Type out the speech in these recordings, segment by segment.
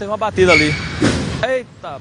Teve uma batida ali. Eita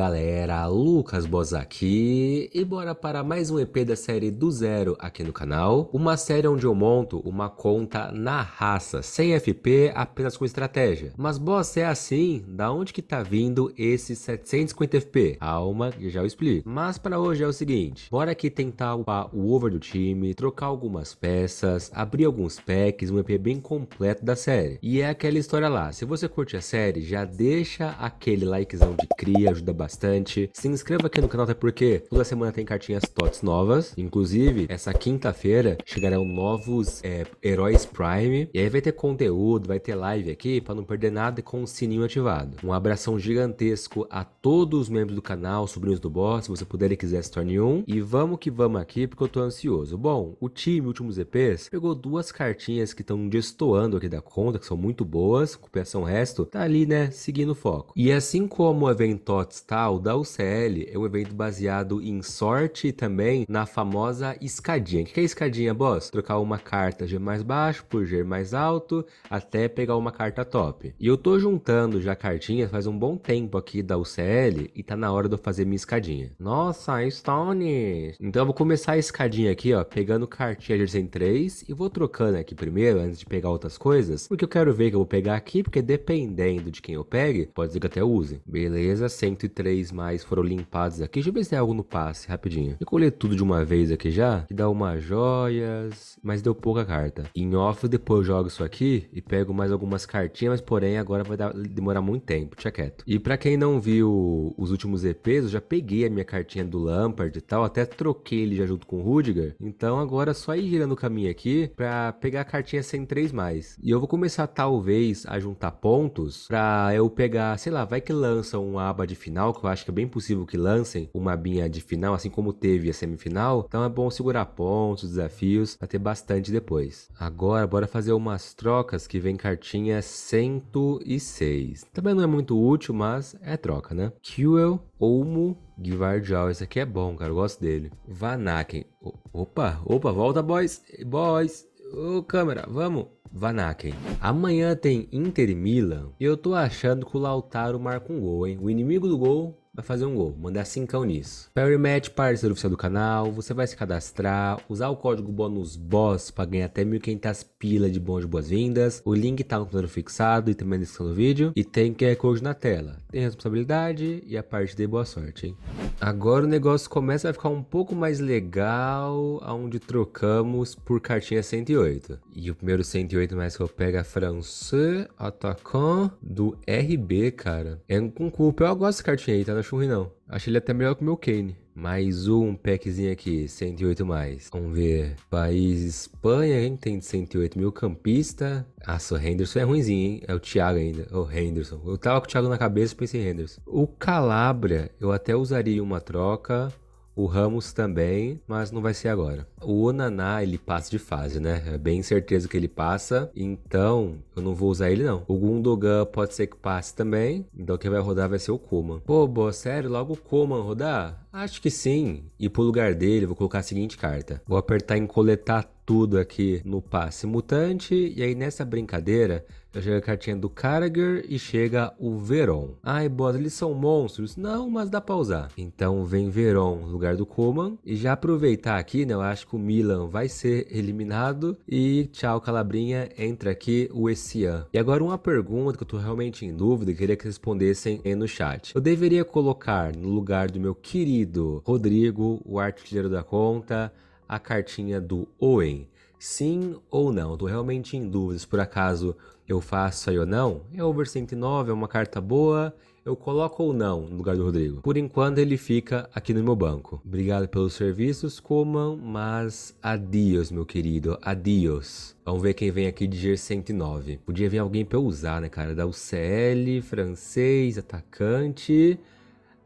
galera, Lucas Boz aqui e bora para mais um EP da série do zero aqui no canal. Uma série onde eu monto uma conta na raça, sem FP, apenas com estratégia. Mas Boss, é assim? Da onde que tá vindo esse 750 FP? Calma, já eu explico. Mas para hoje é o seguinte, bora aqui tentar upar o over do time, trocar algumas peças, abrir alguns packs, um EP bem completo da série. E é aquela história lá, se você curte a série, já deixa aquele likezão de cria, ajuda bastante bastante. Se inscreva aqui no canal, até porque toda semana tem cartinhas TOTS novas. Inclusive, essa quinta-feira chegarão novos é, heróis Prime. E aí vai ter conteúdo, vai ter live aqui para não perder nada com o sininho ativado. Um abração gigantesco a todos os membros do canal, sobrinhos do boss, se você puder e quiser se torne um. E vamos que vamos aqui, porque eu tô ansioso. Bom, o time Últimos EPs pegou duas cartinhas que estão destoando aqui da conta, que são muito boas. Copiação resto, tá ali, né? Seguindo o foco. E assim como a tots Postal da UCL é um evento baseado em sorte e também na famosa escadinha. O que é escadinha, boss? Trocar uma carta G mais baixo por G mais alto até pegar uma carta top. E eu tô juntando já cartinhas faz um bom tempo aqui da UCL e tá na hora de eu fazer minha escadinha. Nossa, Stone! Então eu vou começar a escadinha aqui, ó, pegando cartinha de 103 e vou trocando aqui primeiro antes de pegar outras coisas, porque eu quero ver que eu vou pegar aqui, porque dependendo de quem eu pegue, pode ser que até use. Beleza, 130 três mais foram limpados aqui. Deixa eu ver se tem algo no passe, rapidinho. Eu colher tudo de uma vez aqui já, que dá umas joias, mas deu pouca carta. Em off, depois eu jogo isso aqui e pego mais algumas cartinhas, mas porém agora vai dar, demorar muito tempo, tinha quieto. E para quem não viu os últimos EPs, eu já peguei a minha cartinha do Lampard e tal, até troquei ele já junto com o Rudiger. Então agora é só ir girando o caminho aqui para pegar a cartinha sem três mais. E eu vou começar talvez a juntar pontos para eu pegar, sei lá, vai que lança um aba de final final, que eu acho que é bem possível que lancem uma binha de final, assim como teve a semifinal. Então é bom segurar pontos, desafios, até ter bastante depois. Agora, bora fazer umas trocas que vem cartinha 106. Também não é muito útil, mas é troca, né? Kuel, Olmo, Guivardial, esse aqui é bom, cara, eu gosto dele. Vanaken. Opa, opa, volta, boys. Boys. Ô, câmera, vamos. Vanaken. Amanhã tem Inter e Milan. E eu tô achando que o Lautaro marca um gol, hein? O inimigo do gol vai fazer um gol, mandar cincão nisso. Perrymatch, parceiro oficial do canal, você vai se cadastrar, usar o código bônus BOSS para ganhar até 1.500 pila de bons de boas-vindas. O link tá no plano fixado e também na descrição do vídeo. E tem QR Code na tela. Tem responsabilidade e a parte de boa sorte, hein? Agora o negócio começa a ficar um pouco mais legal, aonde trocamos por cartinha 108. E o primeiro 108 mais que eu pego é Français Atacant do RB, cara. É um concurso. Eu gosto dessa cartinha aí, tá? acho ruim, não. Acho ele até melhor que o meu Kane. Mais um packzinho aqui, 108 mais. Vamos ver. País Espanha, hein? Tem de 108 mil campista. Nossa, o Henderson é ruimzinho, hein? É o Thiago ainda. O oh, Henderson. Eu tava com o Thiago na cabeça e pensei em Henderson. O Calabria, eu até usaria uma troca. O Ramos também, mas não vai ser agora. O Onaná, ele passa de fase, né? É bem certeza que ele passa, então eu não vou usar ele não. O Gundogan pode ser que passe também, então quem vai rodar vai ser o Koeman. Pô, boa, sério? Logo o Koeman rodar? Acho que sim. E pro lugar dele, vou colocar a seguinte carta. Vou apertar em coletar tudo aqui no passe mutante. E aí nessa brincadeira, já chega a cartinha do Carragher e chega o Veron. Ai, boss, eles são monstros? Não, mas dá pra usar. Então vem Veron no lugar do Coman. E já aproveitar aqui, né? Eu acho que o Milan vai ser eliminado. E tchau, Calabrinha. Entra aqui o Essian. E agora uma pergunta que eu tô realmente em dúvida e queria que respondessem aí no chat. Eu deveria colocar no lugar do meu querido Rodrigo, o artilheiro da conta, a cartinha do Owen. Sim ou não? Estou realmente em dúvidas. Por acaso eu faço aí ou não? É over 109, é uma carta boa. Eu coloco ou não no lugar do Rodrigo? Por enquanto ele fica aqui no meu banco. Obrigado pelos serviços, comam, mas adios, meu querido, adios. Vamos ver quem vem aqui de G 109. Podia vir alguém pra eu usar, né, cara? Da UCL, francês, atacante.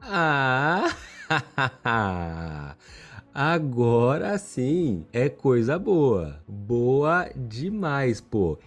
Ah! Agora sim, é coisa boa. Boa demais, pô.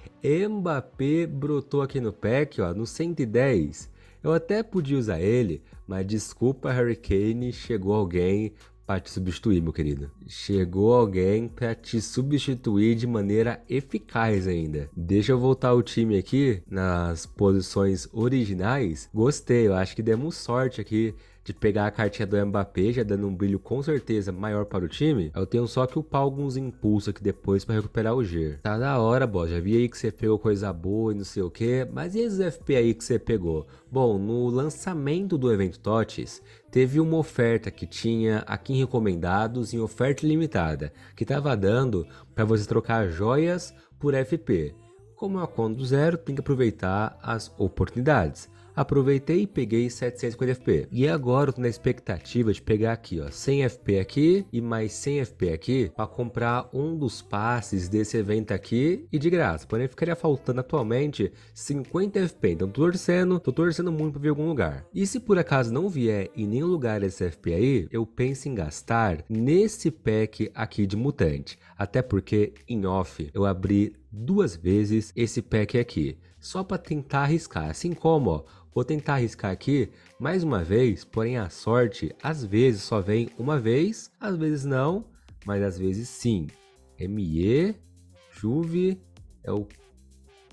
Mbappé brotou aqui no pack, ó, no 110. Eu até podia usar ele, mas desculpa, Harry Kane, chegou alguém para te substituir, meu querido. Chegou alguém para te substituir de maneira eficaz ainda. Deixa eu voltar o time aqui nas posições originais. Gostei, eu acho que demos sorte aqui de pegar a cartinha do Mbappé, já dando um brilho com certeza maior para o time, eu tenho só que upar alguns impulsos aqui depois para recuperar o G. Tá da hora, boss. Já vi aí que você pegou coisa boa e não sei o que, mas e esses FP aí que você pegou? Bom, no lançamento do evento TOTS, teve uma oferta que tinha aqui em recomendados em oferta limitada, que estava dando para você trocar joias por FP. Como é a conta do zero, tem que aproveitar as oportunidades aproveitei e peguei 750fp. E agora eu tô na expectativa de pegar aqui, ó, 100fp aqui e mais 100fp aqui para comprar um dos passes desse evento aqui e de graça. Porém, ficaria faltando atualmente 50fp. Então, tô torcendo, tô torcendo muito para vir algum lugar. E se por acaso não vier em nenhum lugar esse FP aí, eu penso em gastar nesse pack aqui de mutante. Até porque em off eu abri duas vezes esse pack aqui, só para tentar arriscar, assim como ó, vou tentar arriscar aqui mais uma vez, porém a sorte às vezes só vem uma vez, às vezes não, mas às vezes sim. ME, Juve, é o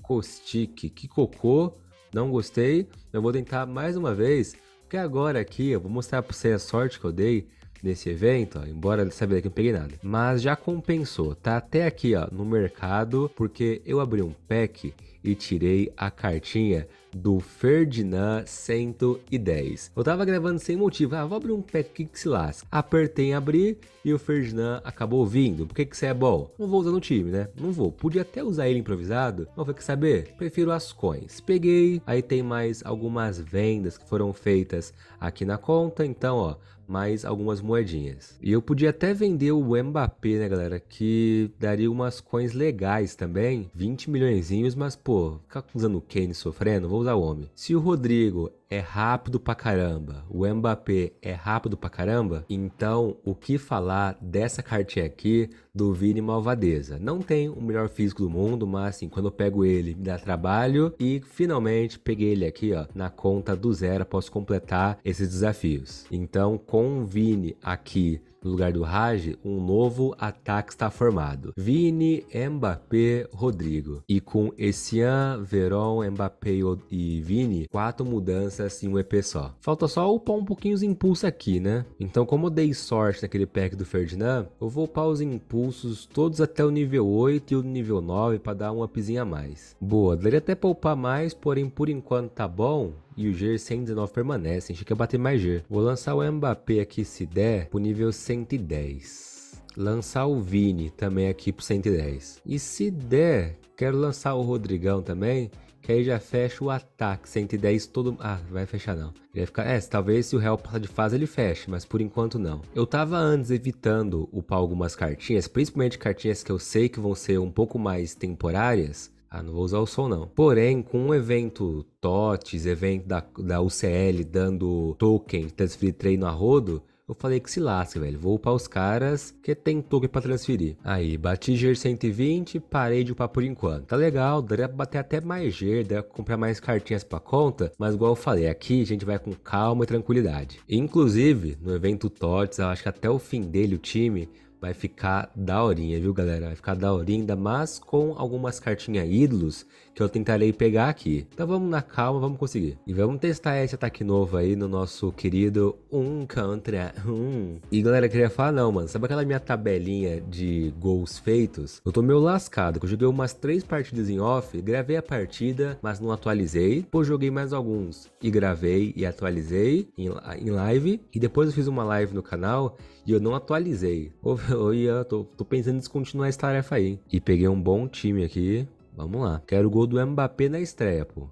Kostik, que cocô, não gostei, eu vou tentar mais uma vez, porque agora aqui eu vou mostrar para você a sorte que eu dei nesse evento, ó, embora dessa vez que não peguei nada. Mas já compensou, tá até aqui ó, no mercado, porque eu abri um pack e tirei a cartinha do Ferdinand 110. Eu tava gravando sem motivo, ah, vou abrir um pack que, que se lasca. Apertei em abrir e o Ferdinand acabou vindo. Por que que você é bom? Não vou usar no time, né? Não vou. Podia até usar ele improvisado, mas foi que saber? Prefiro as coins. Peguei, aí tem mais algumas vendas que foram feitas aqui na conta, então ó, mais algumas moedinhas. E eu podia até vender o Mbappé, né, galera? Que daria umas coins legais também. 20 milhões, mas pô, pô, ficar usando o Kane sofrendo, vou usar o homem. Se o Rodrigo é rápido pra caramba, o Mbappé é rápido pra caramba, então o que falar dessa cartinha aqui do Vini Malvadeza? Não tem o melhor físico do mundo, mas assim, quando eu pego ele, me dá trabalho e finalmente peguei ele aqui, ó, na conta do zero, posso completar esses desafios. Então, com o Vini aqui no lugar do Raj, um novo ataque está formado. Vini, Mbappé, Rodrigo. E com Essien, Verón, Mbappé e Vini, quatro mudanças em um EP só. Falta só upar um pouquinho os impulsos aqui, né? Então, como eu dei sorte naquele pack do Ferdinand, eu vou upar os impulsos todos até o nível 8 e o nível 9 para dar uma upzinha a mais. Boa, daria até poupar mais, porém por enquanto tá bom. E o G 119 permanece, a gente quer bater mais G. Vou lançar o Mbappé aqui, se der, pro nível 110. Lançar o Vini também aqui pro 110. E se der, quero lançar o Rodrigão também, que aí já fecha o ataque. 110 todo. Ah, vai fechar não. Ele vai ficar. É, talvez se o Real passar de fase ele feche, mas por enquanto não. Eu tava antes evitando upar algumas cartinhas, principalmente cartinhas que eu sei que vão ser um pouco mais temporárias. Ah, não vou usar o som não. Porém, com um evento TOTS, evento da, da UCL dando token, transferir treino a rodo, eu falei que se lasque, velho. Vou upar os caras que tem token pra transferir. Aí, bati GER 120, parei de upar por enquanto. Tá legal, daria pra bater até mais GER, daria pra comprar mais cartinhas pra conta, mas igual eu falei, aqui a gente vai com calma e tranquilidade. Inclusive, no evento TOTS, eu acho que até o fim dele, o time Vai ficar daorinha, viu, galera? Vai ficar da ainda, mas com algumas cartinhas ídolos que eu tentarei pegar aqui. Então vamos na calma, vamos conseguir. E vamos testar esse ataque novo aí no nosso querido 1 um contra 1. Um. E galera, queria falar não, mano. Sabe aquela minha tabelinha de gols feitos? Eu tô meio lascado, que eu joguei umas 3 partidas em off, gravei a partida, mas não atualizei. Depois joguei mais alguns e gravei e atualizei em live. E depois eu fiz uma live no canal e eu não atualizei. Ou eu ia, tô, tô pensando em descontinuar essa tarefa aí. E peguei um bom time aqui. Vamos lá. Quero o gol do Mbappé na estreia, pô.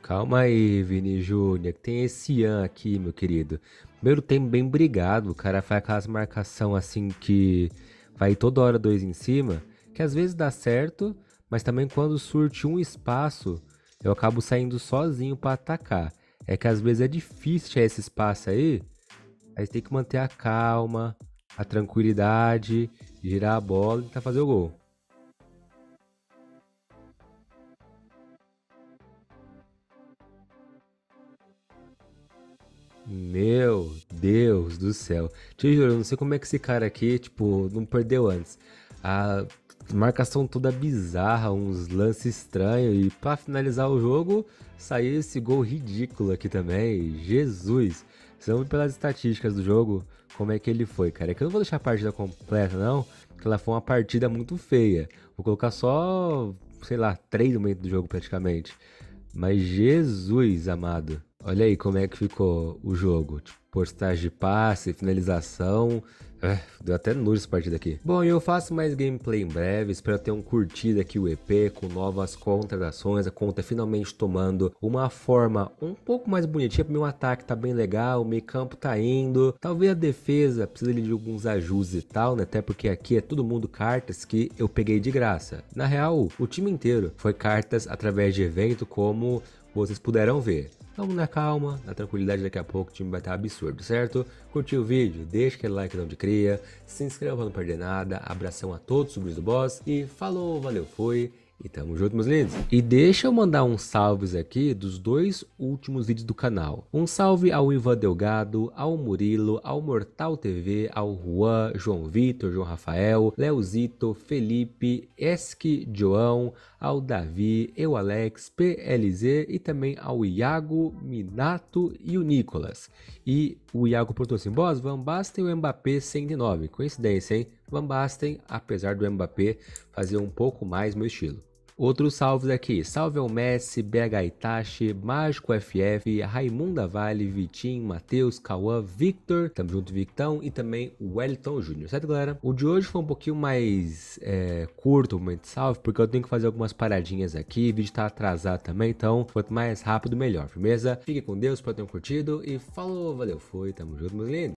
Calma aí, Vini Júnior, que tem esse Ian aqui, meu querido. Primeiro tempo bem brigado, o cara faz aquelas marcação assim que vai toda hora dois em cima, que às vezes dá certo, mas também quando surte um espaço, eu acabo saindo sozinho para atacar. É que às vezes é difícil achar esse espaço aí. Aí tem que manter a calma, a tranquilidade, girar a bola e tentar fazer o gol. Meu Deus do céu. Te juro, eu não sei como é que esse cara aqui, tipo, não perdeu antes. Ah marcação toda bizarra, uns lances estranhos. E para finalizar o jogo, saiu esse gol ridículo aqui também. Jesus! Vamos pelas estatísticas do jogo, como é que ele foi, cara. É que eu não vou deixar a partida completa, não, porque ela foi uma partida muito feia. Vou colocar só, sei lá, três momentos do jogo praticamente. Mas Jesus amado. Olha aí como é que ficou o jogo. Tipo, postagem de passe, finalização. É, deu até nojo essa partida aqui. Bom, eu faço mais gameplay em breve, espero ter um curtido aqui o EP com novas contratações, a conta é finalmente tomando uma forma um pouco mais bonitinha, meu ataque tá bem legal, o meio campo tá indo, talvez a defesa precise de alguns ajustes e tal, né, até porque aqui é todo mundo cartas que eu peguei de graça. Na real, o time inteiro foi cartas através de evento como vocês puderam ver. Vamos então, na calma, na tranquilidade daqui a pouco o time vai estar absurdo, certo? Curtiu o vídeo? Deixa aquele like não cria, se inscreva para não perder nada, abração a todos os do boss e falou, valeu, foi e tamo junto, meus lindos. E deixa eu mandar uns salves aqui dos dois últimos vídeos do canal. Um salve ao Ivan Delgado, ao Murilo, ao Mortal TV, ao Juan, João Vitor, João Rafael, Leozito, Felipe, Esque, João, ao Davi, eu Alex, PLZ e também ao Iago, Minato e o Nicolas. E o Iago perguntou assim: Boss, Van Basten e o Mbappé 109. Coincidência, hein? Van Basten, apesar do Mbappé fazer um pouco mais meu estilo. Outros salvos aqui: Salve ao é Messi, BH Itachi, Mágico FF, Raimunda Vale, Vitinho, Matheus, Cauã, Victor, tamo junto, Victão, e também Wellington Júnior, certo, galera? O de hoje foi um pouquinho mais é, curto, o momento salve, porque eu tenho que fazer algumas paradinhas aqui, o vídeo tá atrasado também, então quanto mais rápido, melhor, firmeza? Fique com Deus, espero que curtido e falou, valeu, foi, tamo junto, meus lindos.